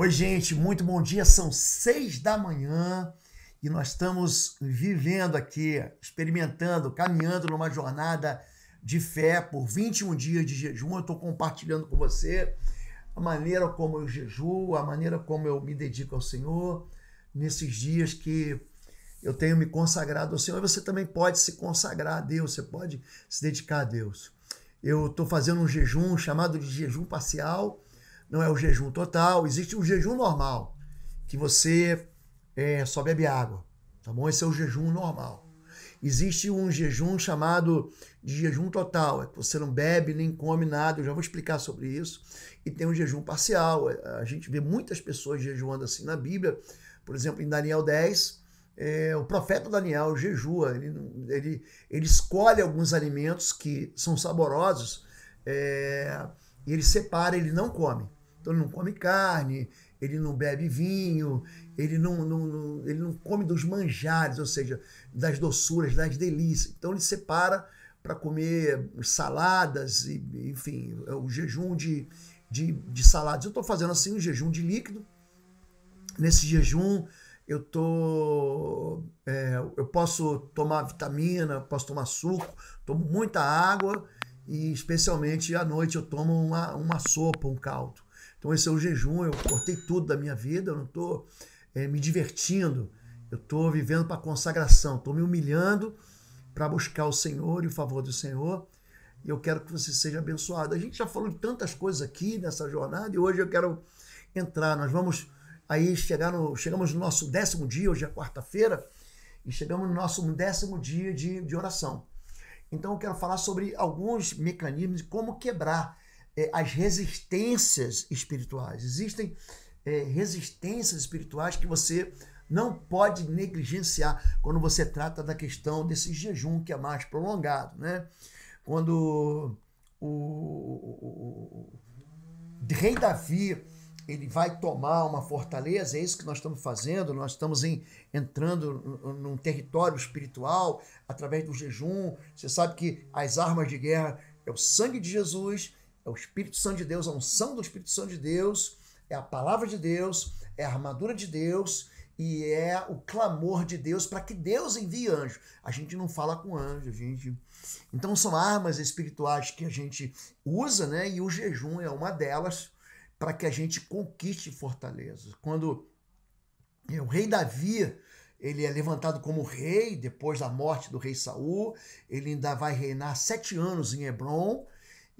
Oi, gente, muito bom dia. São seis da manhã e nós estamos vivendo aqui, experimentando, caminhando numa jornada de fé por 21 dias de jejum. Eu estou compartilhando com você a maneira como eu jejuo, a maneira como eu me dedico ao Senhor nesses dias que eu tenho me consagrado ao Senhor. Você também pode se consagrar a Deus, você pode se dedicar a Deus. Eu estou fazendo um jejum chamado de jejum parcial não é o jejum total, existe o jejum normal, que você é, só bebe água, tá bom? Esse é o jejum normal. Existe um jejum chamado de jejum total, é que você não bebe nem come nada, eu já vou explicar sobre isso. E tem um jejum parcial, é, a gente vê muitas pessoas jejuando assim na Bíblia, por exemplo, em Daniel 10, é, o profeta Daniel jejua, ele, ele, ele escolhe alguns alimentos que são saborosos é, e ele separa, ele não come. Então ele não come carne, ele não bebe vinho, ele não, não, não, ele não come dos manjares, ou seja, das doçuras, das delícias. Então ele separa para comer saladas, e, enfim, é o jejum de, de, de saladas. Eu estou fazendo assim um jejum de líquido. Nesse jejum eu tô é, eu posso tomar vitamina, posso tomar suco, tomo muita água e especialmente à noite eu tomo uma, uma sopa, um caldo. Então esse é o jejum, eu cortei tudo da minha vida, eu não estou eh, é, me divertindo, eu estou vivendo para consagração, estou me humilhando para buscar o Senhor e o favor do Senhor. E eu quero que você seja abençoado. A gente já falou de tantas coisas aqui nessa jornada e hoje eu quero entrar. Nós vamos aí chegar no. Chegamos no nosso décimo dia, hoje é quarta-feira, e chegamos no nosso décimo dia de, de oração. Então eu quero falar sobre alguns mecanismos de como quebrar é, as resistências espirituais. Existem é, resistências espirituais que você não pode negligenciar quando você trata da questão desse jejum que é mais prolongado, né? Quando o, o, o rei Davi ele vai tomar uma fortaleza, é isso que nós estamos fazendo, nós estamos em, entrando num território espiritual através do jejum. Você sabe que as armas de guerra é o sangue de Jesus é o Espírito Santo de Deus, a unção do Espírito Santo de Deus, é a palavra de Deus, é a armadura de Deus e é o clamor de Deus para que Deus envie anjo. A gente não fala com anjo, a gente. Então são armas espirituais que a gente usa, né? E o jejum é uma delas para que a gente conquiste fortalezas. Quando é, o rei Davi, ele é levantado como rei depois da morte do rei Saul, ele ainda vai reinar sete anos em Hebron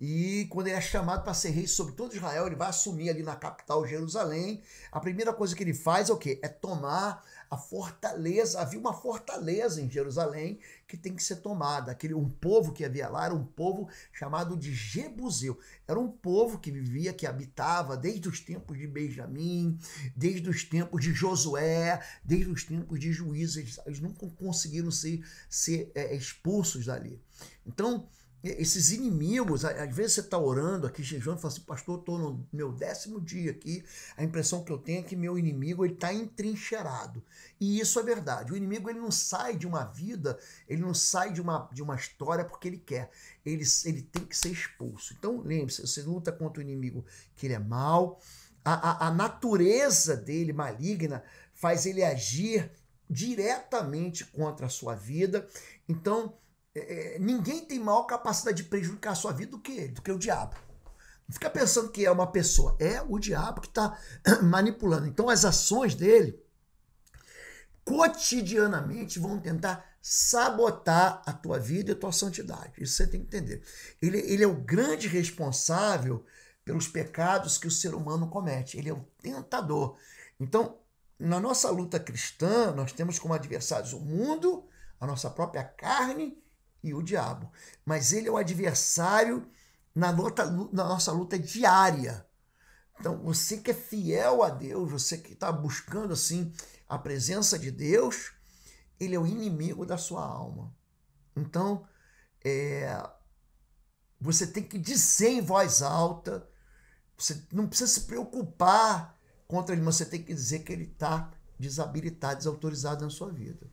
e quando ele é chamado para ser rei sobre todo Israel, ele vai assumir ali na capital Jerusalém. A primeira coisa que ele faz é o quê? É tomar a fortaleza. Havia uma fortaleza em Jerusalém que tem que ser tomada. Aquele um povo que havia lá era um povo chamado de Jebuseu. Era um povo que vivia, que habitava desde os tempos de Benjamim, desde os tempos de Josué, desde os tempos de juízes. Eles, nunca conseguiram ser, ser é, expulsos dali. Então, esses inimigos, às vezes você está orando aqui, jejuando, fala assim, pastor, estou no meu décimo dia aqui, a impressão que eu tenho é que meu inimigo está entrincheirado. E isso é verdade. O inimigo ele não sai de uma vida, ele não sai de uma, de uma história porque ele quer. Ele, ele tem que ser expulso. Então, lembre-se, você luta contra o inimigo que ele é mau, a, a, a natureza dele, maligna, faz ele agir diretamente contra a sua vida. Então, é, é, ninguém tem maior capacidade de prejudicar a sua vida do que, do que o diabo. Não fica pensando que é uma pessoa, é o diabo que está manipulando. Então as ações dele cotidianamente vão tentar sabotar a tua vida e a tua santidade. Isso você tem que entender. Ele, ele é o grande responsável pelos pecados que o ser humano comete. Ele é o tentador. Então, na nossa luta cristã, nós temos como adversários o mundo, a nossa própria carne e o diabo. Mas ele é o adversário na, luta, na nossa luta diária. Então, você que é fiel a Deus, você que está buscando assim a presença de Deus, ele é o inimigo da sua alma. Então, é, você tem que dizer em voz alta, você não precisa se preocupar contra ele, mas você tem que dizer que ele está desabilitado, desautorizado na sua vida.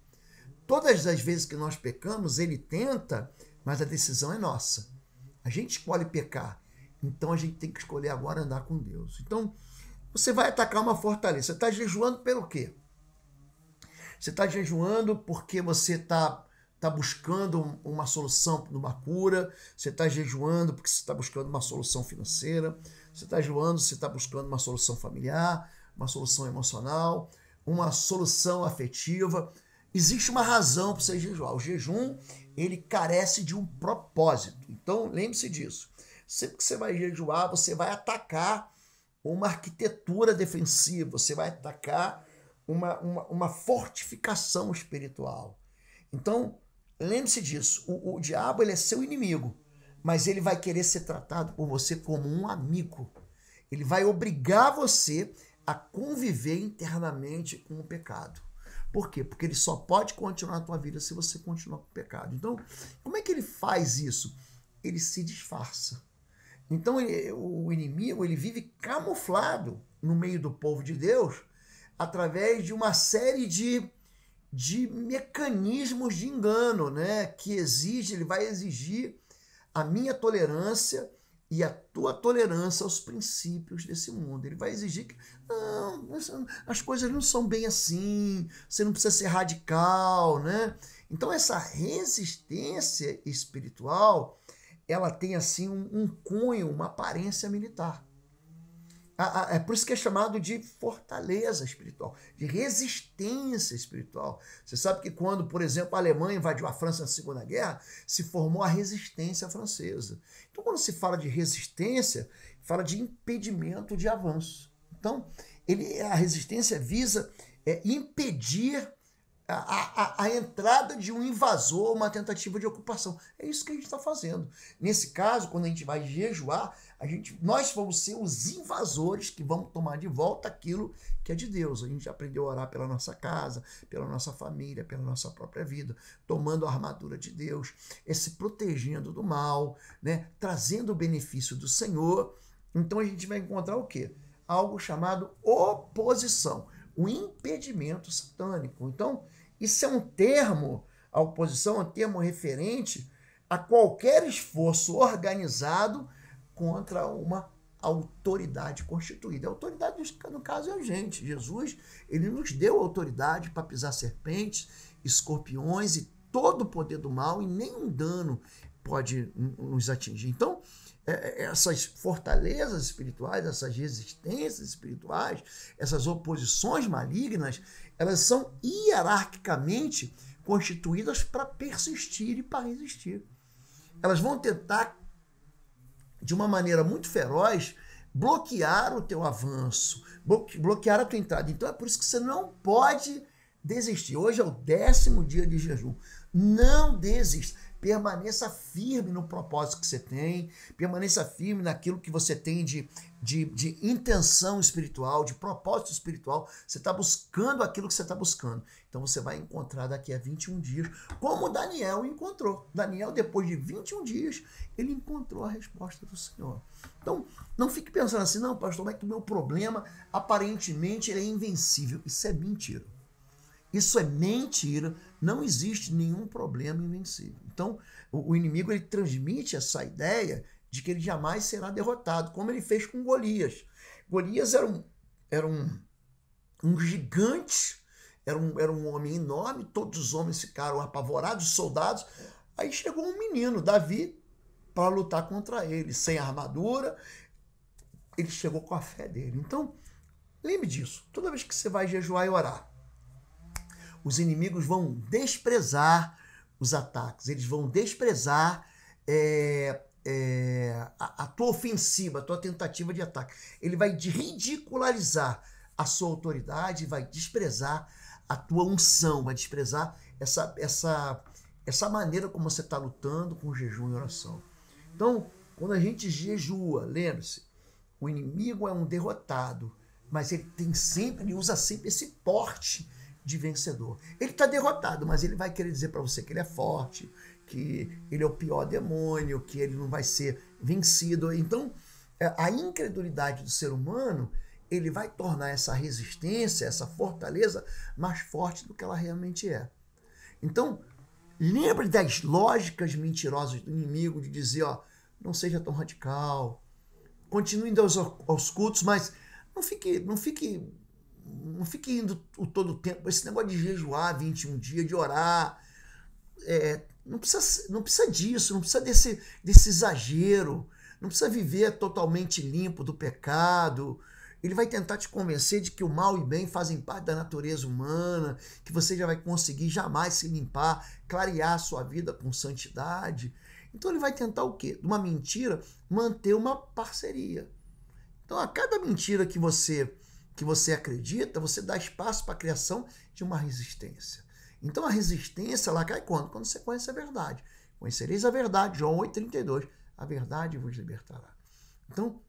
Todas as vezes que nós pecamos, ele tenta, mas a decisão é nossa. A gente escolhe pecar. Então a gente tem que escolher agora andar com Deus. Então, você vai atacar uma fortaleza. Você está jejuando pelo quê? Você está jejuando porque você está tá buscando uma solução numa cura, você está jejuando porque você está buscando uma solução financeira, você está jejuando, você está buscando uma solução familiar, uma solução emocional, uma solução afetiva existe uma razão para você jejuar. O jejum, ele carece de um propósito. Então, lembre-se disso. Sempre que você vai jejuar, você vai atacar uma arquitetura defensiva, você vai atacar uma, uma, uma fortificação espiritual. Então, lembre-se disso. O, o diabo ele é seu inimigo, mas ele vai querer ser tratado por você como um amigo. Ele vai obrigar você a conviver internamente com o pecado. Por quê? Porque ele só pode continuar a tua vida se você continuar com o pecado. Então, como é que ele faz isso? Ele se disfarça. Então, ele, o inimigo ele vive camuflado no meio do povo de Deus através de uma série de, de mecanismos de engano, né? Que exige, ele vai exigir a minha tolerância e a tua tolerância aos princípios desse mundo. Ele vai exigir que não, as coisas não são bem assim, você não precisa ser radical, né? Então essa resistência espiritual, ela tem assim um, um cunho, uma aparência militar a, ah, a, ah, é por isso que é chamado de fortaleza espiritual, de resistência espiritual. Você sabe que quando, por exemplo, a Alemanha invadiu a França na Segunda Guerra, se formou a resistência francesa. Então, quando se fala de resistência, fala de impedimento de avanço. Então, ele, a resistência visa é, impedir a, a, a, entrada de um invasor, uma tentativa de ocupação. É isso que a gente está fazendo. Nesse caso, quando a gente vai jejuar, a gente, nós vamos ser os invasores que vamos tomar de volta aquilo que é de Deus. A gente aprendeu a orar pela nossa casa, pela nossa família, pela nossa própria vida, tomando a armadura de Deus, é se protegendo do mal, né? trazendo o benefício do Senhor. Então a gente vai encontrar o quê? Algo chamado oposição, o impedimento satânico. Então, isso é um termo, a oposição é um termo referente a qualquer esforço organizado contra uma autoridade constituída. A autoridade, no caso, é a gente. Jesus, ele nos deu autoridade para pisar serpentes, escorpiões e todo o poder do mal, e nenhum dano pode nos atingir. Então, é, é, essas fortalezas espirituais, essas resistências espirituais, essas oposições malignas, elas são hierarquicamente constituídas para persistir e para resistir. Elas vão tentar, de uma maneira muito feroz, bloquear o teu avanço, bloquear a tua entrada. Então é por isso que você não pode desistir. Hoje é o décimo dia de jejum. Não desista permaneça firme no propósito que você tem, permaneça firme naquilo que você tem de, de, de intenção espiritual, de propósito espiritual. Você está buscando aquilo que você está buscando. Então você vai encontrar daqui a 21 dias, como Daniel encontrou. Daniel, depois de 21 dias, ele encontrou a resposta do Senhor. Então, não fique pensando assim, não, pastor, mas é que o meu problema aparentemente ele é invencível. Isso é mentira. Isso é mentira. Não existe nenhum problema invencível. Então, o, o inimigo ele transmite essa ideia de que ele jamais será derrotado, como ele fez com Golias. Golias era um, era um, um gigante, era um, era um homem enorme, todos os homens ficaram apavorados, soldados. Aí chegou um menino, Davi, para lutar contra ele, sem armadura. Ele chegou com a fé dele. Então, lembre disso. Toda vez que você vai jejuar e orar, os inimigos vão desprezar os ataques, eles vão desprezar é, é, a, a, tua ofensiva, a tua tentativa de ataque. Ele vai ridicularizar a sua autoridade, vai desprezar a tua unção, vai desprezar essa, essa, essa maneira como você está lutando com jejum e oração. Então, quando a gente jejua, lembre-se, o inimigo é um derrotado, mas ele tem sempre, ele usa sempre esse porte de vencedor. Ele está derrotado, mas ele vai querer dizer para você que ele é forte, que ele é o pior demônio, que ele não vai ser vencido. Então, é, a incredulidade do ser humano ele vai tornar essa resistência, essa fortaleza mais forte do que ela realmente é. Então, lembre das lógicas mentirosas do inimigo de dizer, ó, não seja tão radical, continue indo aos, aos cultos, mas não fique, não fique não fique indo o todo o tempo. Esse negócio de jejuar 21 dias, de orar. É, não, precisa, não precisa disso, não precisa desse, desse exagero. Não precisa viver totalmente limpo do pecado. Ele vai tentar te convencer de que o mal e bem fazem parte da natureza humana, que você já vai conseguir jamais se limpar, clarear a sua vida com santidade. Então ele vai tentar o quê? De uma mentira, manter uma parceria. Então a cada mentira que você que você acredita, você dá espaço para a criação de uma resistência. Então a resistência lá cai quando? Quando você conhece a verdade. Conhecereis a verdade, João 8,32. A verdade vos libertará. Então,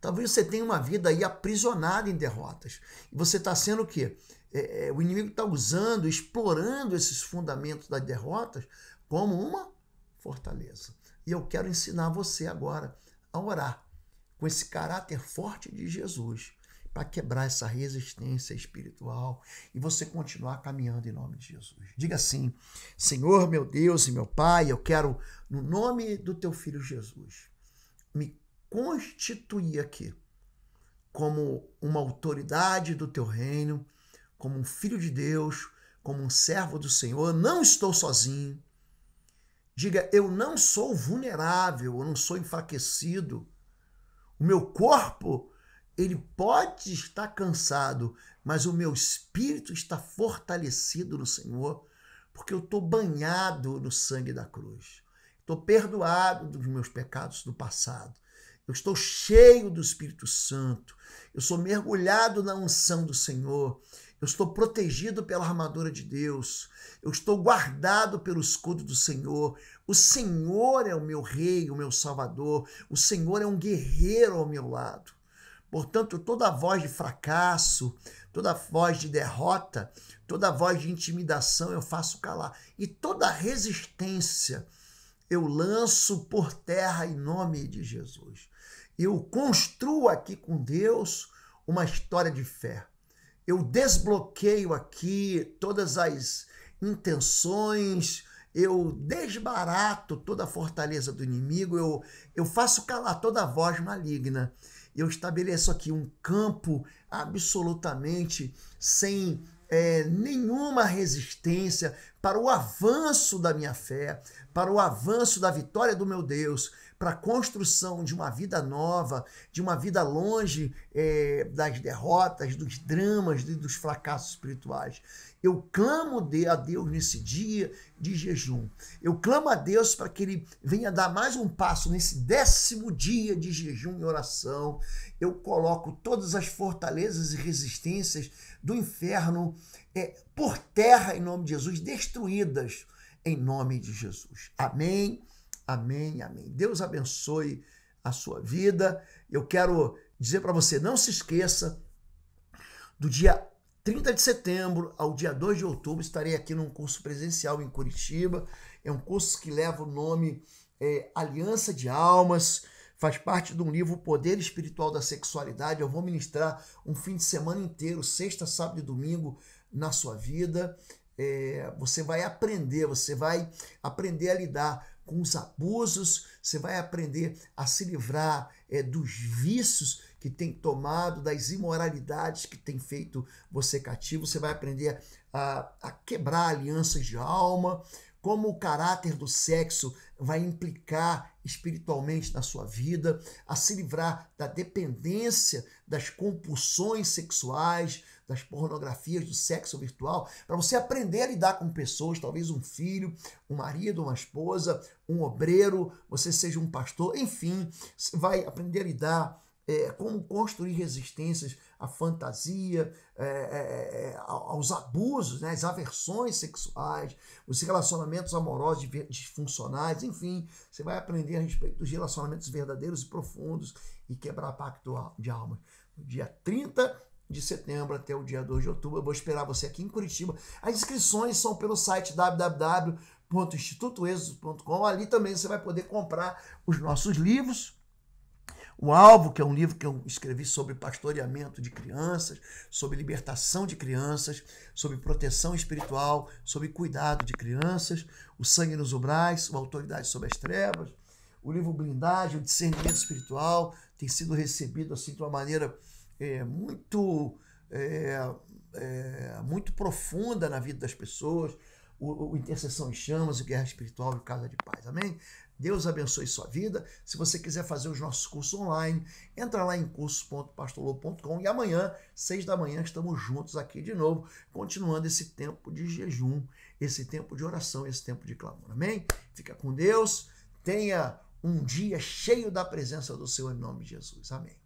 talvez você tenha uma vida aí aprisionada em derrotas. E você está sendo o quê? é, é o inimigo está usando, explorando esses fundamentos das derrotas como uma fortaleza. E eu quero ensinar você agora a orar com esse caráter forte de Jesus para quebrar essa resistência espiritual e você continuar caminhando em nome de Jesus. Diga assim: Senhor, meu Deus e meu Pai, eu quero, no nome do teu filho Jesus, me constituir aqui como uma autoridade do teu reino, como um filho de Deus, como um servo do Senhor. Não estou sozinho. Diga, eu não sou vulnerável, eu não sou enfraquecido. O meu corpo ele pode estar cansado, mas o meu espírito está fortalecido no Senhor, porque eu estou banhado no sangue da cruz. Estou perdoado dos meus pecados do passado. Eu estou cheio do Espírito Santo. Eu sou mergulhado na unção do Senhor. Eu estou protegido pela armadura de Deus. Eu estou guardado pelo escudo do Senhor. O Senhor é o meu rei, o meu salvador. O Senhor é um guerreiro ao meu lado. Portanto, toda voz de fracasso, toda voz de derrota, toda voz de intimidação eu faço calar. E toda resistência eu lanço por terra em nome de Jesus. Eu construo aqui com Deus uma história de fé. Eu desbloqueio aqui todas as intenções, eu desbarato toda a fortaleza do inimigo, eu, eu faço calar toda a voz maligna eu estabeleço aqui um campo absolutamente sem é, nenhuma resistência para o avanço da minha fé, para o avanço da vitória do meu Deus, para a construção de uma vida nova, de uma vida longe é, das derrotas, dos dramas e dos fracassos espirituais. Eu clamo a Deus nesse dia de jejum. Eu clamo a Deus para que Ele venha dar mais um passo nesse décimo dia de jejum e oração. Eu coloco todas as fortalezas e resistências do inferno é, por terra em nome de Jesus, destruídas em nome de Jesus. Amém, amém, amém. Deus abençoe a sua vida. Eu quero dizer para você, não se esqueça do dia 30 de setembro ao dia 2 de outubro, estarei aqui num curso presencial em Curitiba. É um curso que leva o nome é, Aliança de Almas faz parte de um livro O Poder Espiritual da Sexualidade. Eu vou ministrar um fim de semana inteiro, sexta, sábado e domingo, na sua vida. É, você vai aprender, você vai aprender a lidar com os abusos, você vai aprender a se livrar é, dos vícios que tem tomado, das imoralidades que tem feito você cativo, você vai aprender a, a quebrar alianças de alma, como o caráter do sexo vai implicar espiritualmente na sua vida, a se livrar da dependência das compulsões sexuais, das pornografias, do sexo virtual, para você aprender a lidar com pessoas, talvez um filho, um marido, uma esposa, um obreiro, você seja um pastor, enfim, você vai aprender a lidar é, como construir resistências à fantasia, é, é, é, é aos abusos, né, às aversões sexuais, os relacionamentos amorosos disfuncionais, enfim, você vai aprender a respeito dos relacionamentos verdadeiros e profundos e quebrar pacto de almas. No dia 30 de setembro até o dia 2 de outubro, eu vou esperar você aqui em Curitiba. As inscrições são pelo site www.institutoexodo.com. Ali também você vai poder comprar os nossos livros, o Alvo, que é um livro que eu escrevi sobre pastoreamento de crianças, sobre libertação de crianças, sobre proteção espiritual, sobre cuidado de crianças, O Sangue nos Umbrais, o Autoridade sobre as Trevas, o livro Blindagem, o Discernimento Espiritual, tem sido recebido assim de uma maneira é, muito, é, é, muito profunda na vida das pessoas o, Intercessão em Chamas, o Guerra Espiritual e Casa de Paz. Amém? Deus abençoe sua vida. Se você quiser fazer os nossos cursos online, entra lá em cursos.pastorlobo.com e amanhã, seis da manhã, estamos juntos aqui de novo, continuando esse tempo de jejum, esse tempo de oração, esse tempo de clamor. Amém? Fica com Deus. Tenha um dia cheio da presença do Senhor em nome de Jesus. Amém.